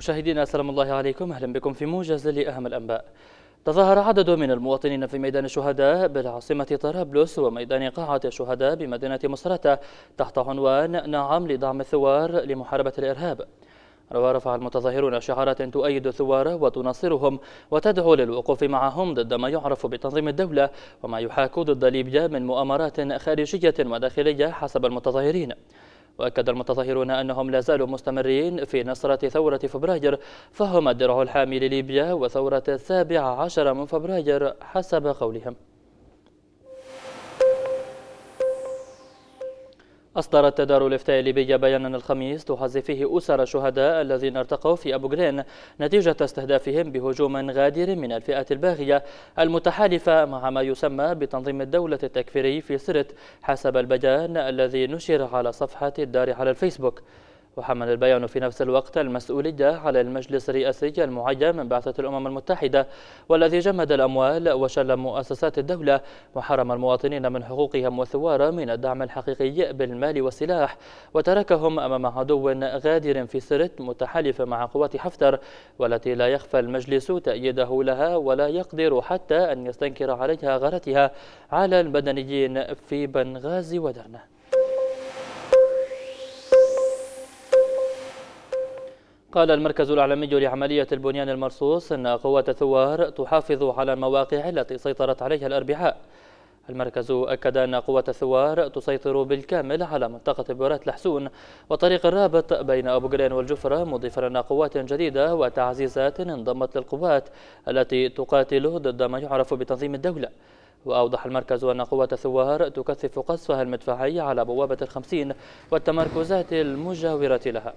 مشاهدينا السلام الله عليكم أهلا بكم في موجز لأهم الأنباء تظاهر عدد من المواطنين في ميدان الشهداء بالعاصمة طرابلس وميدان قاعة الشهداء بمدينة مصراتة تحت عنوان نعم لدعم الثوار لمحاربة الإرهاب ورفع المتظاهرون شعارات تؤيد الثوار وتناصرهم وتدعو للوقوف معهم ضد ما يعرف بتنظيم الدولة وما يحاك ضد ليبيا من مؤامرات خارجية وداخلية حسب المتظاهرين وأكد المتظاهرون أنهم لا زالوا مستمرين في نصرة ثورة فبراير فهم الدرع الحامي لليبيا وثورة السابع عشر من فبراير حسب قولهم أصدرت دار الإفتاء الليبية بيانا الخميس تحذي فيه أسر الشهداء الذين ارتقوا في أبو جرين نتيجة استهدافهم بهجوم غادر من الفئة الباغية المتحالفة مع ما يسمى بتنظيم الدولة التكفيري في سرت حسب البيان الذي نشر على صفحة الدار على الفيسبوك وحمل البيان في نفس الوقت المسؤولية على المجلس الرئاسي المعين من بعثة الأمم المتحدة والذي جمد الأموال وشل مؤسسات الدولة وحرم المواطنين من حقوقهم وثوار من الدعم الحقيقي بالمال والسلاح وتركهم أمام عدو غادر في سرت متحالف مع قوات حفتر والتي لا يخفى المجلس تأييده لها ولا يقدر حتى أن يستنكر عليها غارتها على المدنيين في بنغازي ودرنه قال المركز العالمي لعملية البنيان المرصوص أن قوات الثوار تحافظ على المواقع التي سيطرت عليها الأربعاء المركز أكد أن قوات الثوار تسيطر بالكامل على منطقة بورات لحسون وطريق الرابط بين أبو جرين والجفرة مضيفا أن قوات جديدة وتعزيزات انضمت للقوات التي تقاتل ضد ما يعرف بتنظيم الدولة وأوضح المركز أن قوات الثوار تكثف قصفها المدفعي على بوابة الخمسين والتمركزات المجاورة لها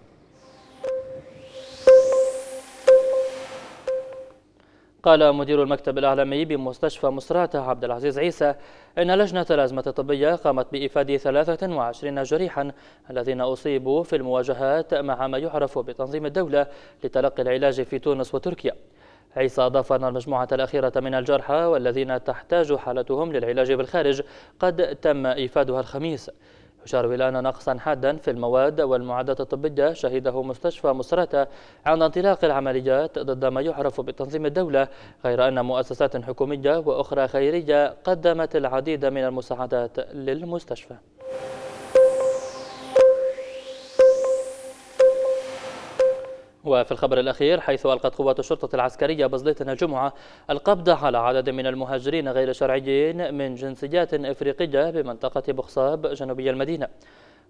قال مدير المكتب الإعلامي بمستشفى مصراتة عبد العزيز عيسى إن لجنة الأزمة الطبية قامت بإفادة 23 جريحا الذين أصيبوا في المواجهات مع ما يعرف بتنظيم الدولة لتلقي العلاج في تونس وتركيا عيسى أضاف أن المجموعة الأخيرة من الجرحى والذين تحتاج حالتهم للعلاج بالخارج قد تم إفادها الخميس يشار إلى أن نقصا حادا في المواد والمعدات الطبية شهده مستشفى مسرته عن انطلاق العمليات ضد ما يعرف بتنظيم الدولة غير أن مؤسسات حكومية وأخرى خيرية قدمت العديد من المساعدات للمستشفى وفي الخبر الأخير حيث ألقت قوات الشرطة العسكرية بزليطن الجمعة القبض على عدد من المهاجرين غير شرعيين من جنسيات إفريقية بمنطقة بخصاب جنوبي المدينة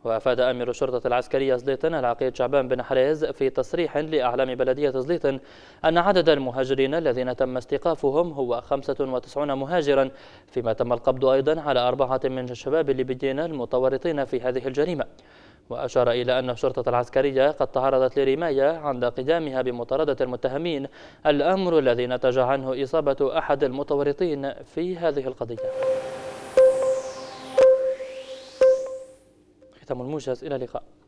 وأفاد أمير الشرطة العسكرية زليطن العقيد شعبان بن حريز في تصريح لأعلام بلدية زليطن أن عدد المهاجرين الذين تم استيقافهم هو 95 مهاجرا فيما تم القبض أيضا على أربعة من الشباب الليبيين المتورطين في هذه الجريمة وأشار إلى أن الشرطة العسكرية قد تعرضت لرماية عند قيامها بمطاردة المتهمين الأمر الذي نتج عنه إصابة أحد المتورطين في هذه القضية ختم الموجز إلى اللقاء